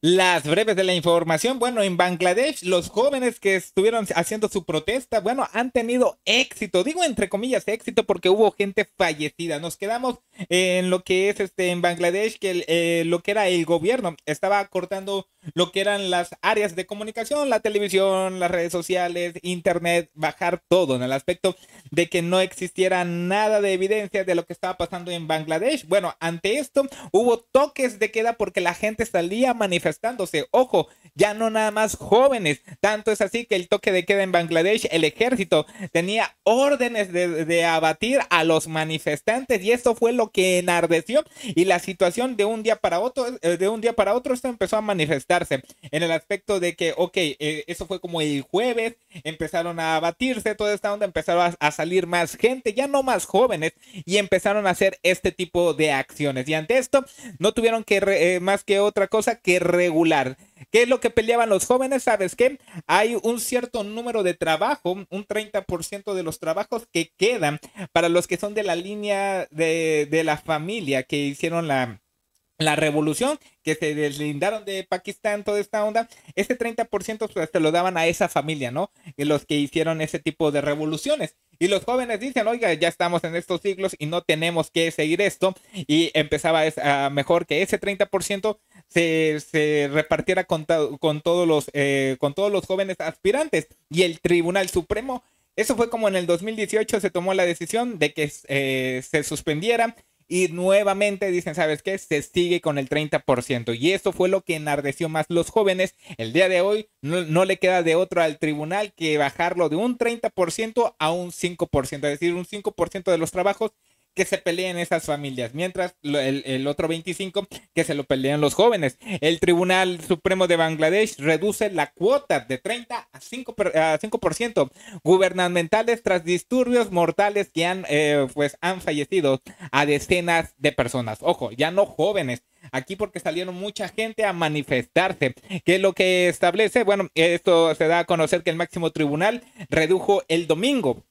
Las breves de la información, bueno, en Bangladesh los jóvenes que estuvieron haciendo su protesta, bueno, han tenido éxito, digo entre comillas éxito porque hubo gente fallecida. Nos quedamos en lo que es este en Bangladesh, que eh, lo que era el gobierno estaba cortando lo que eran las áreas de comunicación, la televisión, las redes sociales, internet, bajar todo en el aspecto de que no existiera nada de evidencia de lo que estaba pasando en Bangladesh. Bueno, ante esto hubo toques de queda porque la gente salía manifestándose. Ojo, ya no nada más jóvenes. Tanto es así que el toque de queda en Bangladesh, el ejército tenía órdenes de, abatir a los manifestantes y esto fue lo que enardeció y la situación de un día para otro, eh, de un día para otro, esto empezó a manifestar en el aspecto de que, ok, eh, eso fue como el jueves, empezaron a batirse toda esta onda, empezaron a, salir más gente, ya no más jóvenes, y empezaron a hacer este tipo de acciones. Y ante esto, no tuvieron que eh, más que otra cosa que regular. ¿Qué es lo que peleaban los jóvenes? ¿Sabes que Hay un cierto número de trabajo, un 30% de los trabajos que quedan para los que son de la línea de, de la familia que hicieron la la revolución, que se deslindaron de Pakistán, toda esta onda, ese 30% se lo daban a esa familia, ¿no? los que hicieron ese tipo de revoluciones. Y los jóvenes dicen, oiga, ya estamos en estos siglos y no tenemos que seguir esto. Y empezaba a mejor que ese 30% se, se, repartiera con, todos los, eh, con todos los jóvenes aspirantes. Y el Tribunal Supremo eso fue como en el 2018 se tomó la decisión de que eh, se suspendiera y nuevamente dicen, ¿sabes qué? Se sigue con el 30%. Y eso fue lo que enardeció más los jóvenes. El día de hoy no, le queda de otro al tribunal que bajarlo de un 30% a un 5%. Es decir, un 5% de los trabajos que se peleen esas familias, mientras el, otro 25 que se lo pelean los jóvenes. El Tribunal Supremo de Bangladesh reduce la cuota de 30 a 5, gubernamentales tras disturbios mortales que han, eh, pues, han fallecido a decenas de personas. Ojo, ya no jóvenes aquí porque salieron mucha gente a manifestarse. que lo que establece? Bueno, esto se da a conocer que el máximo tribunal redujo el domingo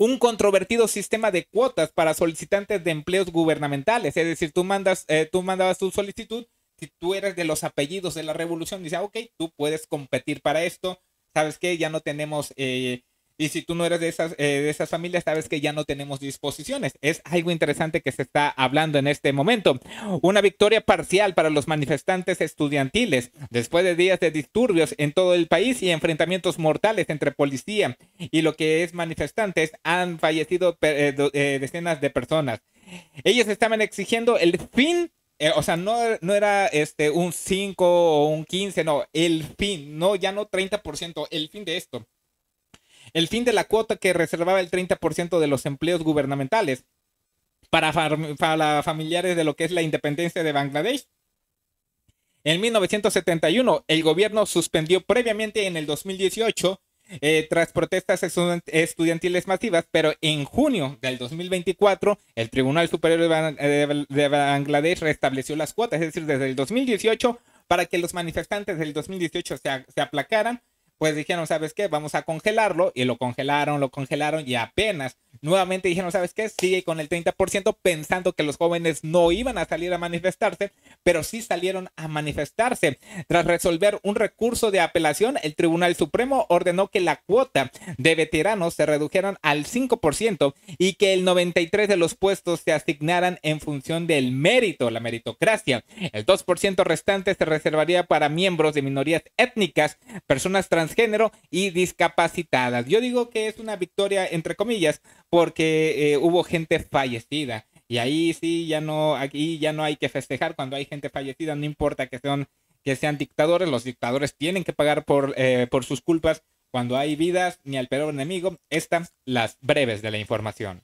un controvertido sistema de cuotas para solicitantes de empleos gubernamentales. Es decir, tú, mandas, eh, tú mandabas tu solicitud, si tú eres de los apellidos de la revolución, dice, ah, ok, tú puedes competir para esto. ¿Sabes qué? Ya no tenemos eh, y si tú no eres de esas, eh, de esas familias, sabes que ya no tenemos disposiciones. Es algo interesante que se está hablando en este momento. Una victoria parcial para los manifestantes estudiantiles después de días de disturbios en todo el país y enfrentamientos mortales entre policía y lo que es manifestantes, han fallecido eh, eh, decenas de personas. Ellos estaban exigiendo el fin o sea, no, no, era este, un 5 o un 15, no, el fin, no, ya no 30%, el fin de esto el fin de la cuota que reservaba el 30% de los empleos gubernamentales para, familiares de lo que es la independencia de Bangladesh. En 1971, el gobierno suspendió previamente en el 2018 eh, tras protestas estudiantiles masivas, pero en junio del 2024 el Tribunal Superior de, Bangladesh restableció las cuotas, es decir, desde el 2018 para que los manifestantes del 2018 se aplacaran pues dijeron, ¿sabes qué? Vamos a congelarlo y lo congelaron, lo congelaron y apenas Nuevamente dijeron, ¿sabes qué? Sigue con el 30% pensando que los jóvenes no iban a salir a manifestarse, pero sí salieron a manifestarse. Tras resolver un recurso de apelación, el Tribunal Supremo ordenó que la cuota de veteranos se redujeran al 5% y que el 93% de los puestos se asignaran en función del mérito, la meritocracia. El 2% restante se reservaría para miembros de minorías étnicas, personas transgénero y discapacitadas. Yo digo que es una victoria, entre comillas, porque eh, hubo gente fallecida. Y ahí sí, ya no, aquí ya no hay que festejar cuando hay gente fallecida, no importa que sean, que sean dictadores, los dictadores tienen que pagar por, eh, por sus culpas cuando hay vidas, ni al peor enemigo. Estas las breves de la información.